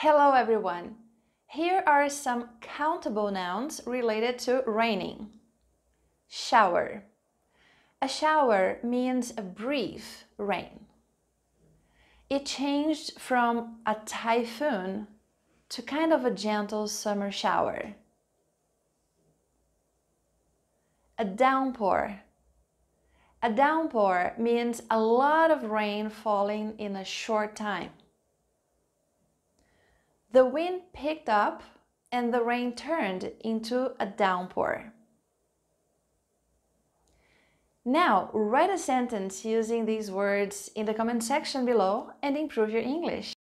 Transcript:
Hello everyone! Here are some countable nouns related to raining. Shower. A shower means a brief rain. It changed from a typhoon to kind of a gentle summer shower. A downpour. A downpour means a lot of rain falling in a short time. The wind picked up and the rain turned into a downpour. Now, write a sentence using these words in the comment section below and improve your English.